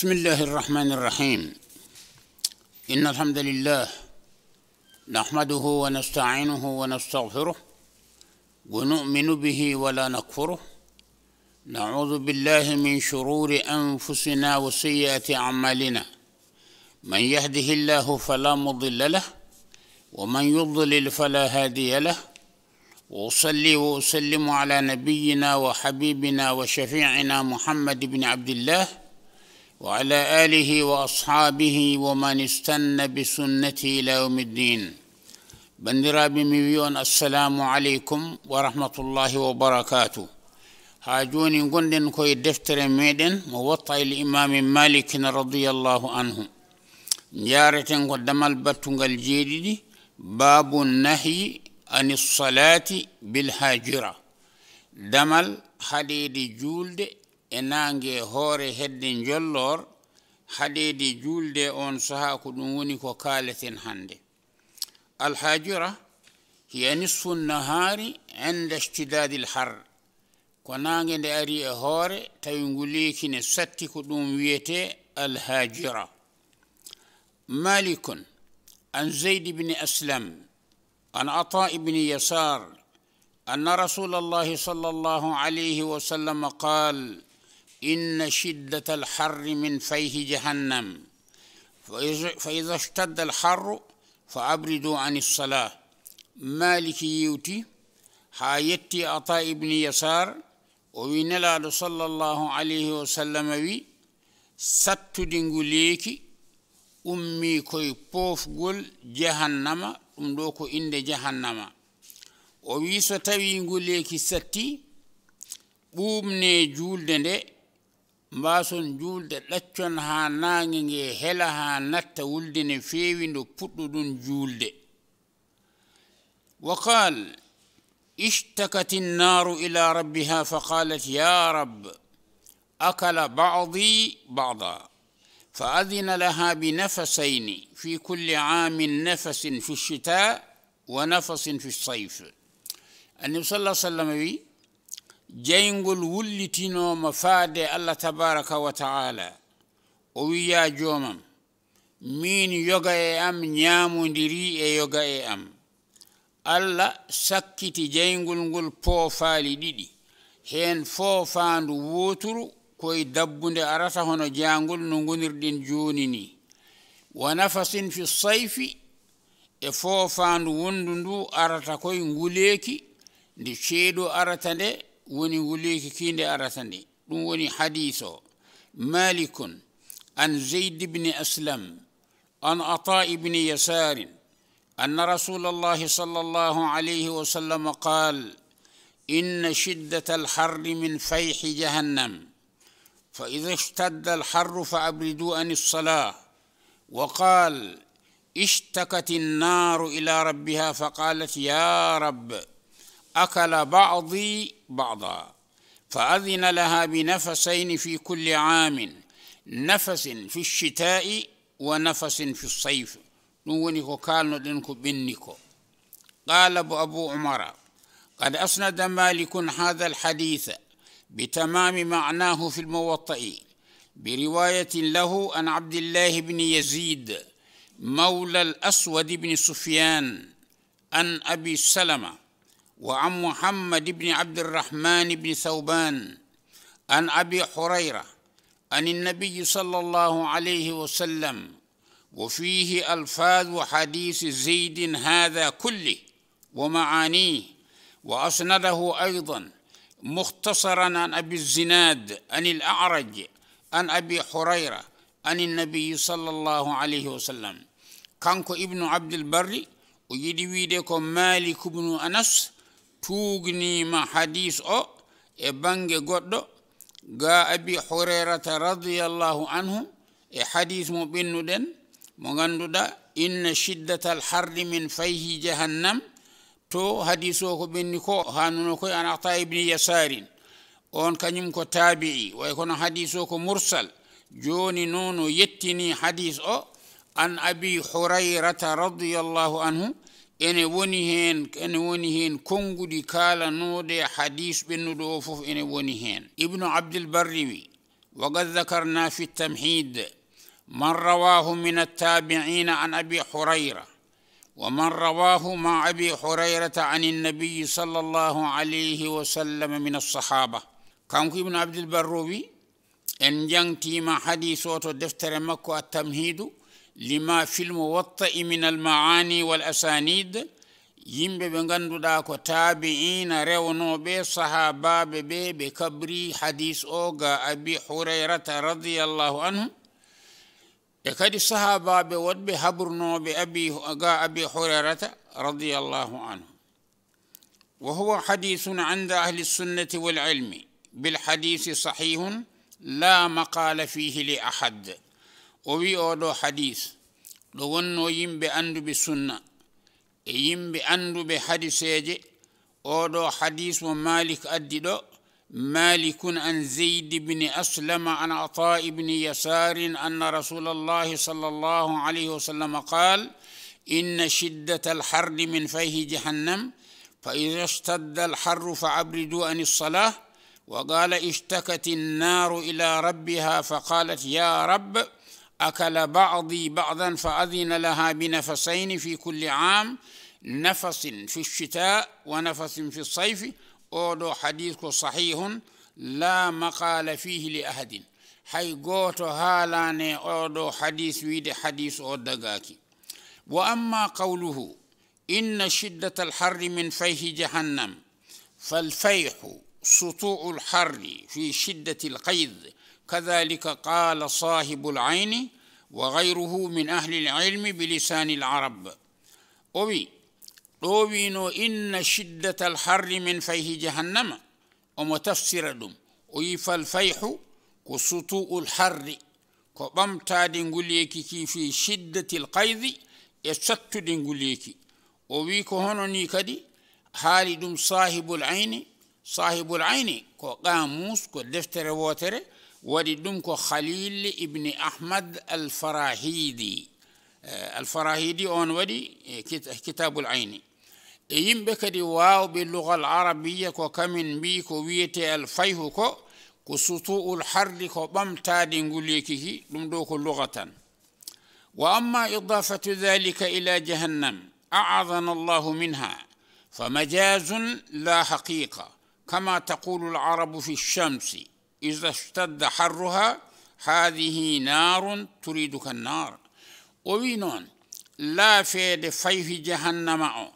بسم الله الرحمن الرحيم إن الحمد لله نحمده ونستعينه ونستغفره ونؤمن به ولا نكفره نعوذ بالله من شرور أنفسنا وسيئات أعمالنا من يهده الله فلا مضل له ومن يضلل فلا هادي له وأصلي وأسلم على نبينا وحبيبنا وشفيعنا محمد بن عبد الله وعلى اله واصحابه ومن استنى بسنته الى يوم الدين بندرابي مليون السلام عليكم ورحمه الله وبركاته هاجون جوني كوي دفتر ميدن موطا الامام مالك رضي الله عنه جارتن قدام باتونغال الجديد باب النهي عن الصلاه بالهاجره دمل حديد جولد enange hore hedde jollor haɗede julde on saha ko dum woni ko kaleten hande al hajira hiya nisfu nahari inda ishtidad al har ko nange de ari e hoore tawi nguleyki ne satti ko ɗum wiyete hajira malikun an zayd bni aslam an ata ibni yasar أن رسول الله صلى الله عليه وسلم قال إن شدة الحر من فيه جهنم فإذا اشتد الحر فأبردوا عن الصلاة مالك يوتي حايتي أطاء ابن يسار وينلاد صلى الله عليه وسلم وي ست دنجوليك أمي كوي بوف قول جهنم أمدوكو إن جهنم وبيسو تبي نقول ستي بوم جولدن mbason جول ده ha ها nge هلا ها نتا ولدن فيوين دو پتو دون جول ده وقال اشتكت النار إلى ربها فقالت يا رب أكل بعضي بعضا فأذن لها بنفسين في كل عام نفس في الشتاء ونفس في الصيف النبي صلى الله عليه وسلم jeyngol wullitinooma faade allah tabaraka wa taala o wiya joomam min yoga e am ñaamondiri e yoga e am allah sakkiti jeyngol ngol poofaali ɗiɗi heen foofaandu wooturu koye dabbunde arata hono jaangol no ngonirɗen jooni ni wa nafasin fi sayfi e foofaandu wondu ndu arata koye nguleeki nde ceeɗu arata nde woni wuleyki kiinde arasani ɗum woni hadis o malikun an zeyd bni aslam an ata ibni yasarin أن رسول الله صلى الله عليه وسلم قال إن شدة الحر من فيح جهنم فإذا اشتد الحر فأبردوا عن الصلاة وقال اشتكت النار إلى ربها فقالت يا رب أكل بعضي بعضا فأذن لها بنفسين في كل عام نفس في الشتاء ونفس في الصيف نونيكو كالنو دنكو بنكو قال أبو, أبو عمر قد أسند مالك هذا الحديث بتمام معناه في الموطئ برواية له عن عبد الله بن يزيد مولى الأسود بن سفيان عن أبي سلمة وعن محمد بن عبد الرحمن بن ثوبان عن ابي هريره عن النبي صلى الله عليه وسلم وفيه الفاظ حديث زيد هذا كله ومعانيه واسنده ايضا مختصرا عن ابي الزناد عن الاعرج عن ابي هريره عن النبي صلى الله عليه وسلم كانكو ابن عبد البر ويدي ويدكم مالك بن انس tuugnima hadis o e bange goɗɗo ga abi hurairata radiallahu anhu e hadis mo ɓennuɗen mo ganduɗa inna shiddata alharri min fayhi jahannam to hadis o ko ɓenni ko hanuno koye an ata ibni yasarin on kañum ko tabi'i way kono hadis o ko mursal joni noon o yettini hadis o an abi hurairata radiallahu anhu ene woni hen ene woni hen konnguɗi kalanoɗe hadis ɓennuɗo o fof ene woni hen ibnu abdilbarri wi وقد ذكرنا في التمهيد من رواه من التابعين عن أبي حريرة ومن رواه مع أبي حريرة عن النبي صلى الله عليه وسلم من الصحابة كان ابن عبد البروي إن جنتي ما حديث وتدفتر مكو التمهيد لما في الموطئ من المعاني والأسانيد يمبي بنغندو داكو تابعين رونو بي صحابا بي بكبري حديث أوغا أبي حريرة رضي الله عنه يكاد صحابا بي ود بي حبرنو بي أبي, أبي حريرة رضي الله عنه وهو حديث عند أهل السنة والعلم بالحديث صحيح لا مقال فيه لأحد o wi oɗo hadis ɗo wonno yimɓe anduɓe sunna e yimɓe anduɓe hadiseje oɗo hadis mo malik addi ɗo مالك عن زيد بن أسلم عن عطاء بن يسار أن رسول الله صلى الله عليه وسلم قال إن شدة الحر من فيه جهنم فإذا اشتد الحر فأبردوا عن الصلاة وقال اشتكت النار إلى ربها فقالت يا رب أكل بعضي بعضا فأذن لها بنفسين في كل عام نفس في الشتاء ونفس في الصيف أودو حديث صحيح لا مقال فيه لأحد حي قوت هالاني أودو حديث ويد حديث أودقاكي وأما قوله إن شدة الحر من فيه جهنم فالفيح سطوع الحر في شدة القيذ كذلك قال صاحب العين وغيره من أهل العلم بلسان العرب أبي روبين إن شدة الحر من فيه جهنم أم تفسر دم ويف الفيح كسطوء الحر كبم تادن في شدة القيض يسط دن قليكي وويك هنوني كدي حالي دم صاحب العين صاحب العين كو قاموس كو دفتر ووتره وددمكو خليل ابن احمد الفراهيدي آه، الفراهيدي اون ودي آه، كتاب العين ايم بكدي واو باللغه العربيه كو كمن بيكو ويتي الفيه كو سطوء الحر كو بمتا دينغوليكي دوم دوكو لغه واما اضافه ذلك الى جهنم أعظنا الله منها فمجاز لا حقيقه كما تقول العرب في الشمس إذا اشتد حرها هذه نار تريدك النار وينون لا فيد فيف جهنم أو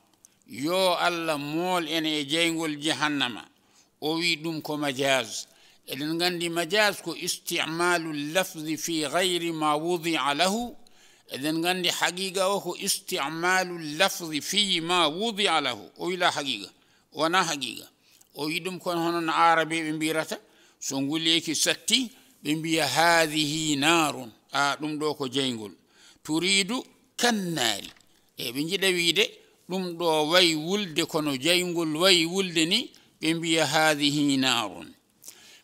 يو الله مول إن إجينغول جهنم ويدوم كو مجاز إذن غندي مجاز كو استعمال اللفظ في غير ما وضع له إذن غندي حقيقة وكو استعمال اللفظ في ما وضع له وإلى حقيقة ونا حقيقة ويدوم كون هنا عربي بمبيرته so ngulleyki satti ɓe mbiya hadihi narun a ɗum ɗo ko jeygol turidu kannari e ɓe jiɗa wiide ɗum ɗo wayi wulde kono jeygol wayi wulde ni ɓe mbiya hadihi narun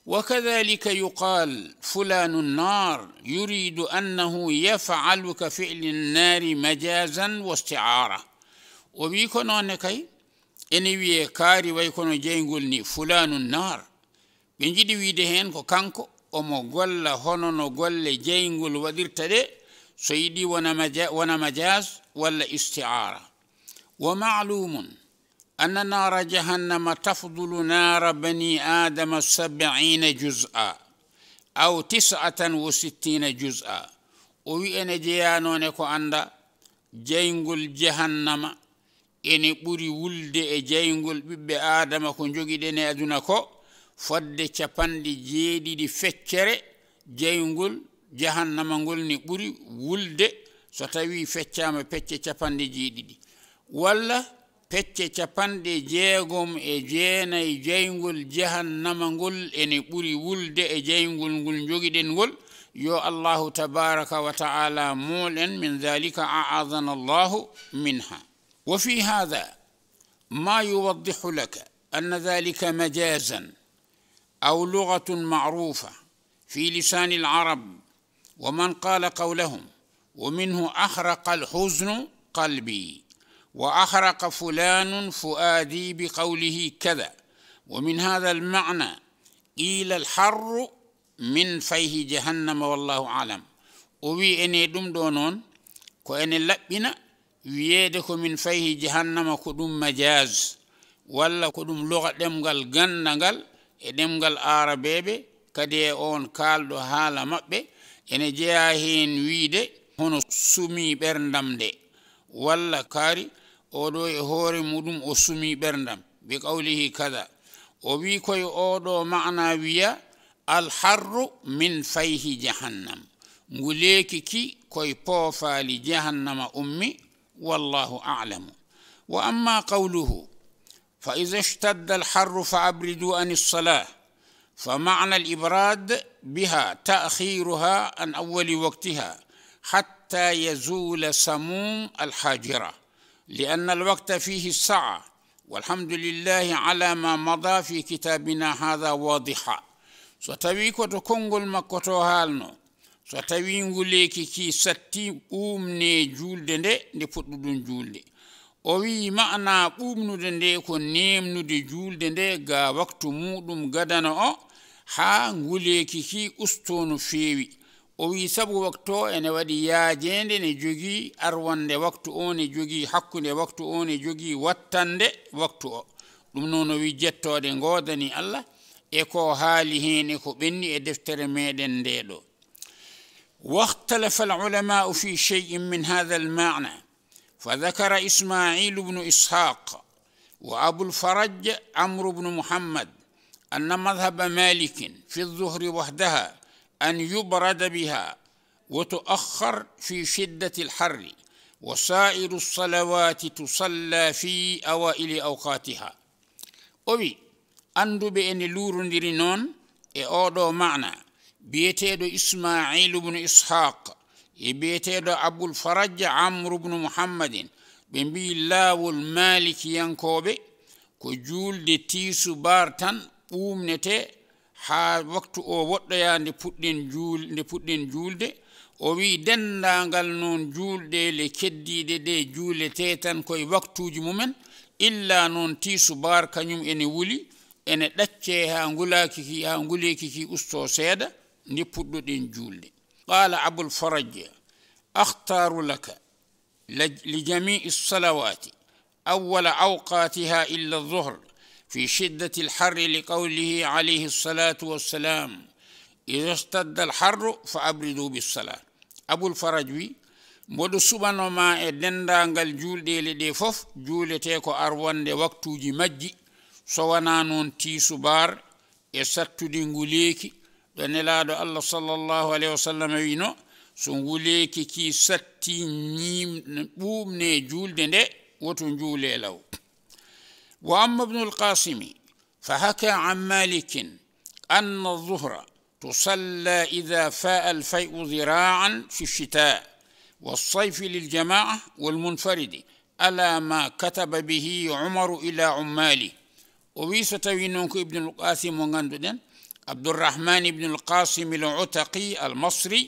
وكذلك يقال فلان النار يريد أنه يفعل كفعل النار مجازا واستعارة وبيكون هناك إني ويكاري ويكون جينقول فلان النار ɓe jiɗi wiide heen ko kanko omo golla hono no golle jeyngol waɗirta ɗe so yiɗi wona majas walla istiara wa malumun anna nara jahannama tafdulu nara bani adama sabina juz'a aw tisatan wo sittina juz'a o wi'ene jeyanone ko anda jeyngol jahannama ene ɓuri wulde e jeyngol ɓiɓɓe adama ko jogiɗen e aduna ko fodde capanɗe jeeɗiɗi feccere jeyngol jahannama ngol ni ɓuri wulde so tawi feccama pecce capanɗe jeeɗiɗi walla pecce capanɗe jeegom e jeenayi jeyngol jahannama ngol ene ɓuri wulde e jeyngol ngol jogiɗen ngol yo allahu tabaraka wa taala moolen min dhalika aadana allahu minha wa fi hada ma yuwaddihu laka anna dhalika majazan أو لغة معروفة في لسان العرب ومن قال قولهم ومنه أحرق الحزن قلبي وأحرق فلان فؤادي بقوله كذا ومن هذا المعنى قيل الحر من فيه جهنم والله أعلم وي إني دم دونون ko ene laɓɓina من فيه جهنم كدوم مجاز ولا كدوم لغة walla ko e ɗemgal arabeɓe kadi e on kaalɗo haala maɓɓe ene jeeya heen wiide hono sumi ɓerdam nde walla kaari oɗo e hoore muɗum o sumi ɓerdam bi qawlihi kada o wi koye oɗo mana wiya alharru min fayhi jahannam nguleeki ki koye poofaali jahannama ummi wallahu alamu wa amma qawluhu فإذا اشتد الحر فأبردوا عن الصلاة فمعنى الإبراد بها تأخيرها عن أول وقتها حتى يزول سموم الحاجرة لأن الوقت فيه السعة والحمد لله على ما مضى في كتابنا هذا واضحا ستويك وتكونغ المكوتو هالنو makko to كي ستي tawi nguleyki ki satti ɓuumne o wi'i ma'na ɓumnude nde ko nemnude julde nde ga waktu muɗum gadana o haa nguleeki ki usto no feewi o wi'i sabu waktu o ene waɗi yaajeende ne jogii arwande waktu o ne jogii hakkunde waktu o ne jogii wattande waktu o ɗum noon o wi jettoode ngoodani allah e ko haali heen e ko ɓenni e deftere meɗen ndee ɗo wakhtalafa alulamaau fi cheyin min hada almana فذكر إسماعيل بن إسحاق وأبو الفرج عمرو بن محمد أن مذهب مالك في الظهر وحدها أن يبرد بها وتؤخر في شدة الحر وسائر الصلوات تصلى في أوائل أوقاتها أبي أندو بأن لور ندري نون e معنى mana biyeteɗo ismailu bnu e biyeteeɗo abul faradja amru bnu muhammadin ɓe mbi'i laawol maalikiyankooɓe ko juulde tiisubar tan ɓuumnete haa waktu o woɗɗoya nde puɗɗen juul nde puɗɗen juulde o wi'i denndaangal noon juulɗe le keddiiɗe ɗe juulete tan koye waktuuji mumen illa noon tiisubar kañum ene wuli ene ɗaccee haa ngulaakiki haa nguleekiki ustoo seeɗa nde puɗɗoɗen juulde قال أبو الفرج أختار لك لجميع الصلوات أول أوقاتها إلا الظهر في شدة الحر لقوله عليه الصلاة والسلام إذا اشتد الحر فأبردوا بالصلاة أبو الفرج moɗo suɓanoma e dendagal julɗele ɗe fof juulete ko arwonde waktuji majji so wona noon tiisubar e sattude nguleeki ɗo nelaɗo allah sallllahu alayhi wa sallam wino so nguleki ki satti ñim ɓuumne julde nde woto juule law wa amma bnu lqasimi fa haka an malikin anna الظهر تصلى إذا فاء الفيء ذراعا في الشتاء والصيف للجماعة والمنفرد ألا ما كتب به عمر إلى عماله وويسة وينونك ابن القاسم وغنددن عبد الرحمن بن القاسم العتقي المصري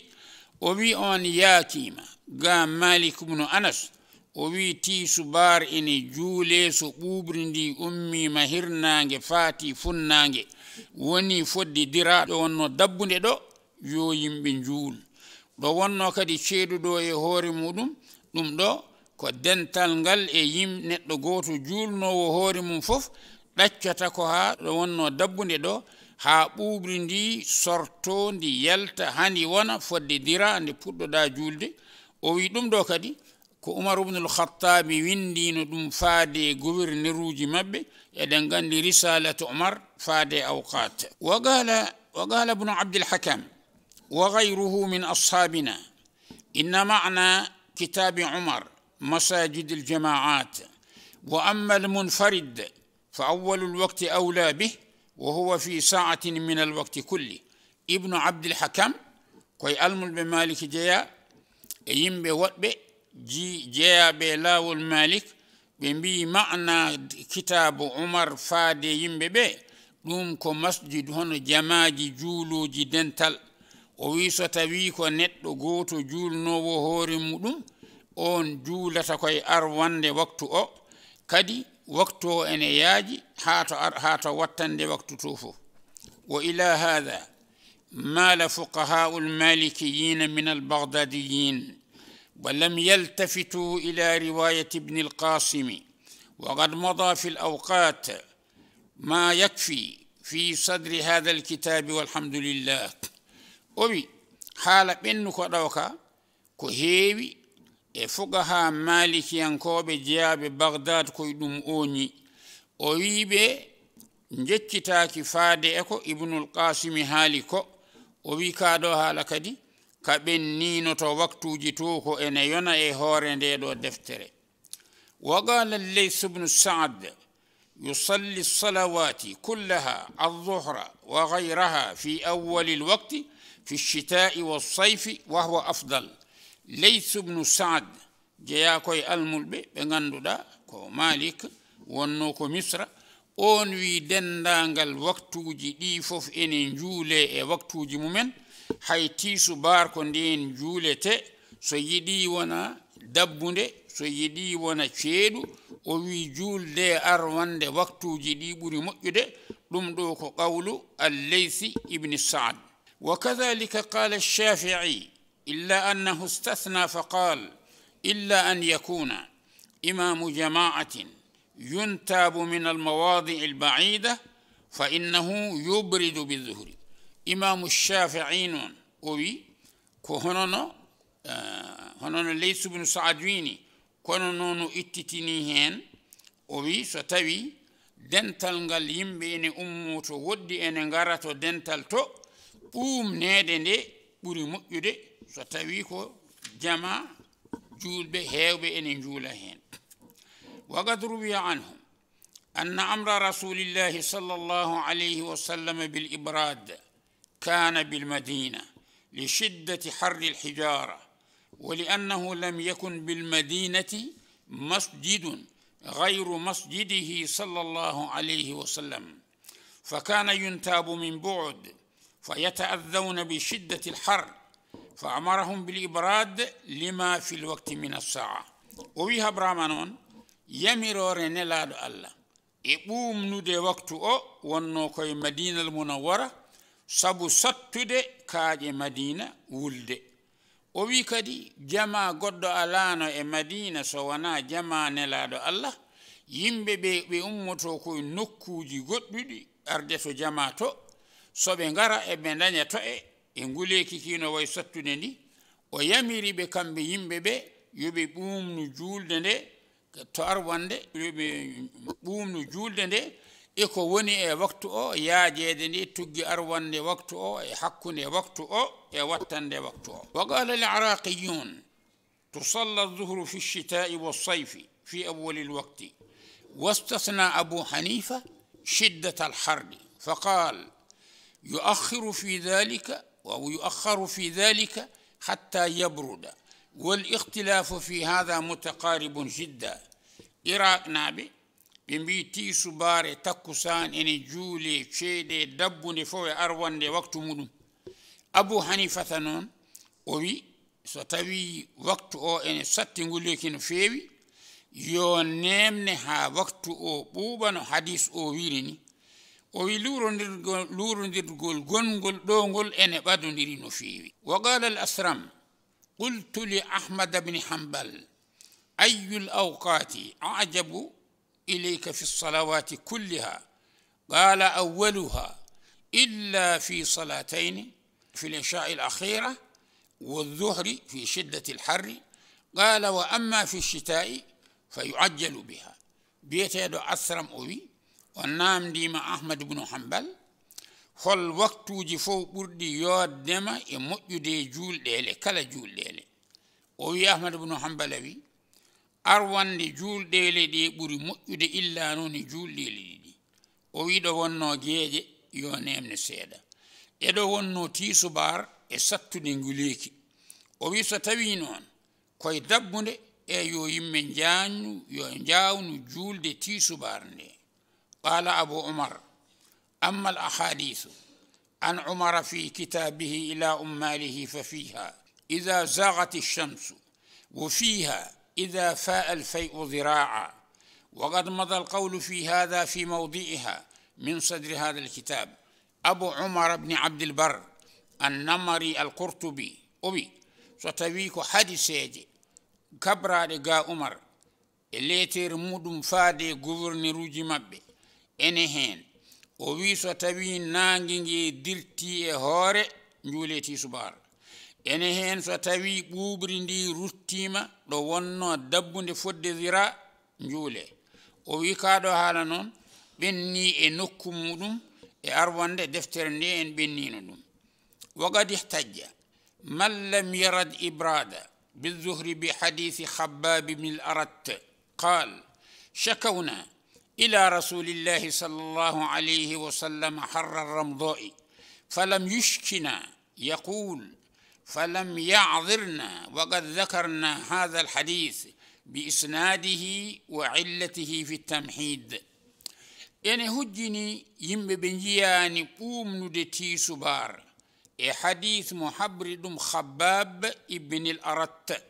وبي أن ياتيما قام مالك بن أنس وبي تيس بار إني جوليس بوبرندي أمي مهرنانج فاتي فنانج وني فدي درار وانو دبوني دو يويم بن جول do wonno kadi ceedu ɗo e hoore muɗum ɗum ɗo ko dental ngal e yim neɗɗo gooto juulnowo hoore mum fof ɗaccata ko haa ɗo wonno dabbunde ɗo haa ɓuubri ndi sorto ndi yalta hani wona fodde dira nde puɗɗoɗa julde o wi ɗum ɗo kadi ko umar ubnul khattabi windino ɗum faade gouverneur uji maɓɓe eɗen gandi risalatu umar faade awqat wa qala wa qala ibnu abdilhakam wa gayruhu min ashabina inna mana kitabi umar مساجد الجماعات واما المنفرد فاول الوقت اولى به wa huwa fi sa'atin min alwaqti kulli ibnu abd alhakam koye almulɓe malik jeeya e yimɓe woɗɓe ji jeeyaɓe laawol malik ɓe mbi ma'na kitabu umar faade yimɓe ɓe ɗum ko masjid hono jamaaji juulooji dental o wi so tawi ko neɗɗo gooto juulnowo hoore muɗum on juulata koye ar wande waktu o kadi وقت ان ene حتى haa to haa to wattande waktu هذا مال فقهاء المالكيين من البغداديين ولم يلتفتوا إلى رواية ابن القاسم وقد مضى في الأوقات ما يكفي في صدر هذا الكتاب والحمد لله أبي حال بأنك دوكا كهيبي e fugaha malikiyankoɓe jeyaɓe bagdad koye ɗum oñi o wiɓe jeccitaki faade e ko ibnul qasimi haali ko o wi kaɗo haala kadi kaɓen ninoto waktuji to ko ene yona e hoore ndeɗo deftere وقال الليث بن سعد يصلي الصلوات كلها الظهر وغيرها في أول الوقت في الشتاء والصيف وهو أفضل leys ubnu saad jeya koye almulɓe ɓe ganduɗa ko malik wonno ko misra on wi dendangal waktuji ɗi foof ene juule e waktuji mumen hay tiisu bar ko ndien juulete so yiɗi wona dabbude so yiɗi wona ceeɗu o wi julde ar wande waktuji ɗi ɓuri moƴƴude ɗum ɗo ko qawlu al leysi ibni saad wa kadhalika qala shafii إلا أنه استثنى فقال إلا أن يكون إمام جماعة ينتاب من المواضع البعيدة فإنه يبرد بالظهر إمام الشافعين أوي كهنونا آه ليس بن سعدويني كونونو إتتني أوي ستوي dental ngal yimɓe ene ummoto woɗɗi ene ngara to dental to ɓuumneede nde ɓuri moƴƴude so tawi ko jama julɓe hewɓe ene juula hen وقد روي عنهم أن أمر رسول الله صلى الله عليه وسلم بالإبراد كان بالمدينة لشدة حر الحجارة ولأنه لم يكن بالمدينة مسجد غير مسجده صلى الله عليه وسلم فكان ينتاب من بعد فيتأذون بشدة الحر fa amarahum bil ibrad lima fi l wakti min assaa o wi habrama noon yamirore nelaɗo allah e ɓumnude waktu o wonno koye madinal munawwara sabu sattude kaaƴe madina wulde o wi kadi jama goɗɗo alano e madina so wona jama nelaɗo allah yimɓe ɓe ɓe ummoto koye nokkuji goɗɗuɗi arde to jama to soɓe gara eɓe dañato e e nguleeki kiino way sattude ndi o yamiri ɓe kamɓe yimɓe ɓe yoɓe ɓuumnu juulde nde to arwande yoɓe ɓuumnu juulde nde e ko woni e waktu o yaajeede ndi tuggi arwande waktu o e hakkunde waktu o e wattande waktu o wa qala al araqiyun tusalla الظهر في الشتاء والصيف في أول الوقت واستثنى أبو حنيفة شدة الحر فقال يؤخر في ذلك ويؤخر في ذلك حتى يبرد والاختلاف في هذا متقارب جدا إراق نابي بمبي تي سباري تكوسان إني جولي شيدي دبوني فوي أروان دي وقت مدن أبو حنيفة نون وبي ستوي وقت أو إني ستين قليكين فيوي يو نيمني ها وقت أو بوبان حديث أو ويريني o wi luurodirgol luurodirgol gongol ɗongol ene ɓadodiri no feewi wa qala al asram qultu li ahmada bni hambal ayu l awqati ajabu ilayka fi lsalawati kulliha qala awaluha illa fi salatayn في العشاء الأخيرة والظهر في شدة الحر قال وأما في الشتاء فيعجل بها بيت يدو أسرم أوي o namdima ahmadou bnu hambal hol waktuji fof ɓurɗi yoddema e moƴƴude juulɗele kala juulɗele o wi ahmadou bnu hambal awi arwande juulɗele ɗe ɓuri moƴƴude illa noon e juulɗele ɗiɗi o wiɗo wonno geeƴe yo nemne seeɗa eɗo wonno tisubar e sattude nguleeki o wi so tawi noon koye dabbude e yo yimɓe jañu yo jawnu juulde tisubar ndee قال أبو عمر أما الأحاديث عن عمر في كتابه إلى أماله ففيها إذا زاغت الشمس وفيها إذا فاء الفيء ذراعا وقد مضى القول في هذا في موضعها من صدر هذا الكتاب أبو عمر بن عبد البر النمري القرطبي أبي ستويكو حديثي كبرى لقاء عمر اللي مدن فادي روجي مبي ene heen o wi so tawi naangi ngi dirti e hoore njuuleti subaka ene heen so tawi ɓuuɓri ndi ruttiima ɗo wonno dabbude fodde zira njuule o wi kaɗo haala noon ɓenni e nokku muɗum e arwande deftere nde en ɓennino ɗum وقد احتج من لم ibrada إبرادا bi بحديث خباب بن الأرت qaal شكونا إلى رسول الله صلى الله عليه وسلم حر الرمضاء فلم يشكنا يقول فلم يعذرنا وقد ذكرنا هذا الحديث بإسناده وعلته في التمحيد يعني هجني يم بنجيان قوم ندتي سبار حديث محبر دم خباب ابن الأرت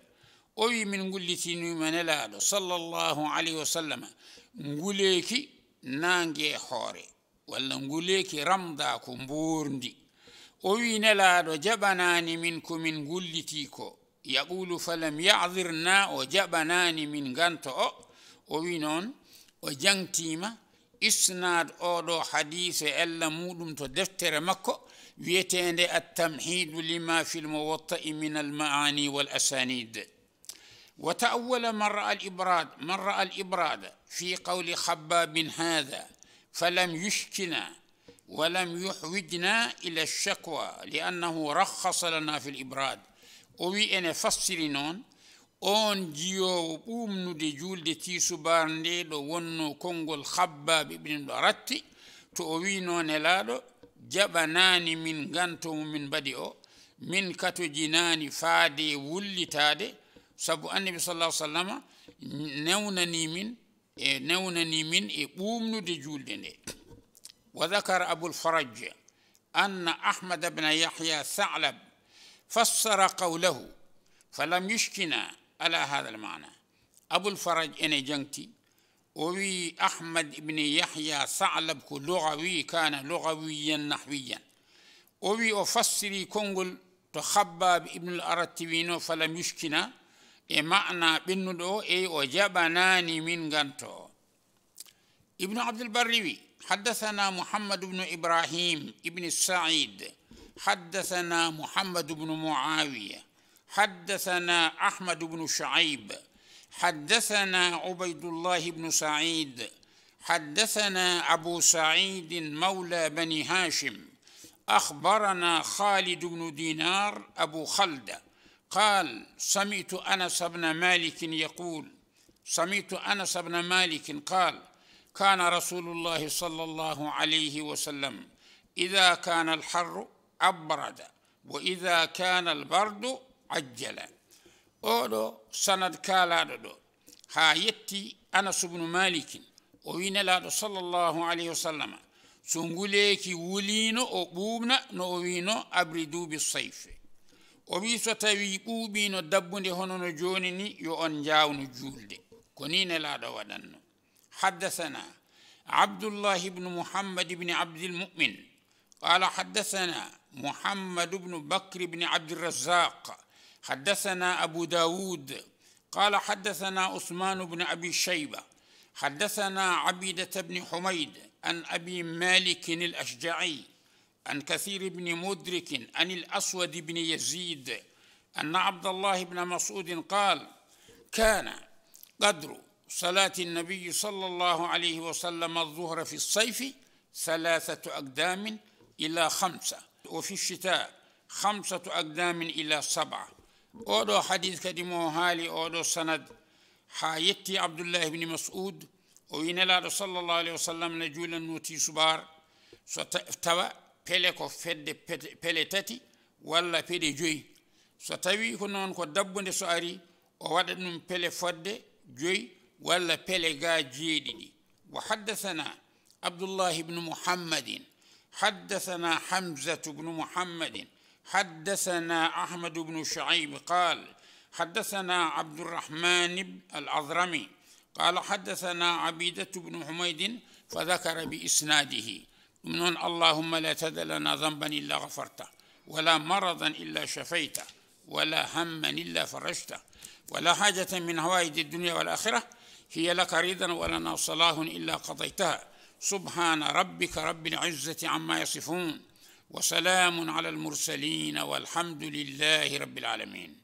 أوي من قلتي من صلى الله عليه وسلم nguleki nange hore wala nguleki ramda ko mburndi o wi nelaaɗo jabanani min komin ngullitii ko yaqulu falam yadir o jabanani min ganto o o wi non o jangtima isnad o do hadise ella mudum to deftere makko wiyetende at attamhidu lima fil lmuwatta'i min al-ma'ani wal asanid وتأول من رأى الإبراد من رأى الإبراد في قول خباب هذا فلم يشكنا ولم يحوجنا إلى الشكوى لأنه رخص لنا في الإبراد وي أنا فصلنون أون جيو بوم ندي جول دي تي سبارن دي لو ونو كونغو الخباب ابن تو وي نون لادو جبناني من غانتو من بديو من كاتو جيناني فادي ولي تادي sabu annabi sallah sallama newnani min e newnani min e ɓumnude julde nde wa dakara abulfaraj anna ahmad bna yahya thalab fassara qawlahu falam yushkina ala hada almana abulfaraj ene jangti o wi ahmad ibni yahya thalab ko lugawi kana lugawiyan nahwiyan o wi o fassiri konngol to habbab ibnul arat wino falam yushkina e ma'na ɓennuɗo e o eyi o jaɓanani min ganto ibnu حدثنا محمد بن إبراهيم بن السعيد حدثنا محمد بن معاوية حدثنا أحمد بن شعيب حدثنا عبيد الله بن سعيد حدثنا أبو سعيد مولى بني هاشم أخبرنا خالد بن دينار أبو خلدة قال سمعت أنس بن مالك يقول سمعت أنس بن مالك قال كان رسول الله صلى الله عليه وسلم إذا كان الحر أبرد وإذا كان البرد عجل أولو سند كالادو ها يتي أنس بن مالك وين لادو صلى الله عليه وسلم سنقوليكي ولينو أبوبنا نوينو أبردو بالصيف o wi so tawi ɓuuɓino dabbude hono no joni ni yo on jawno julde ko ni nelaɗo waɗanno حدثنا عبد الله بن محمد بن عبد المؤمن قال حدثنا محمد بن بكر بن عبد الرزاق حدثنا أبو داود قال حدثنا عثمان بن أبي شيبة حدثنا عبيدة بن حميد عن أبي مالك الأشجعي عن كثير بن مدرك عن الأسود بن يزيد أن عبد الله بن مسعود قال كان قدر صلاة النبي صلى الله عليه وسلم الظهر في الصيف ثلاثة أقدام إلى خمسة وفي الشتاء خمسة أقدام إلى سبعة أولو حديث كدمو هالي أولو سند حايتي عبد الله بن مسعود وين صلى الله عليه وسلم نجولا نوتي سبار ستفتوى pele ko fedde pele tati walla pele joyi so tawi ko noon ko dabbunde so ari o waɗa ɗum pele fodde joyi walla pele ga jeeɗiɗi wa haddathana abdullah ibnu muhammadin حدثنا حمزة بن محمد حدثنا أحمد بن شعيب قال حدثنا عبد الرحمن الأضرمي قال حدثنا عبيدة بن حميد فذكر بإسناده ومنهم اللهم لا تدع لنا ذنبا إلا غفرته ولا مرضا إلا شفيته ولا هما إلا فرجته ولا حاجة من هوائد الدنيا والآخرة هي لك رضا ولنا صلاة إلا قضيتها سبحان ربك رب العزة عما يصفون وسلام على المرسلين والحمد لله رب العالمين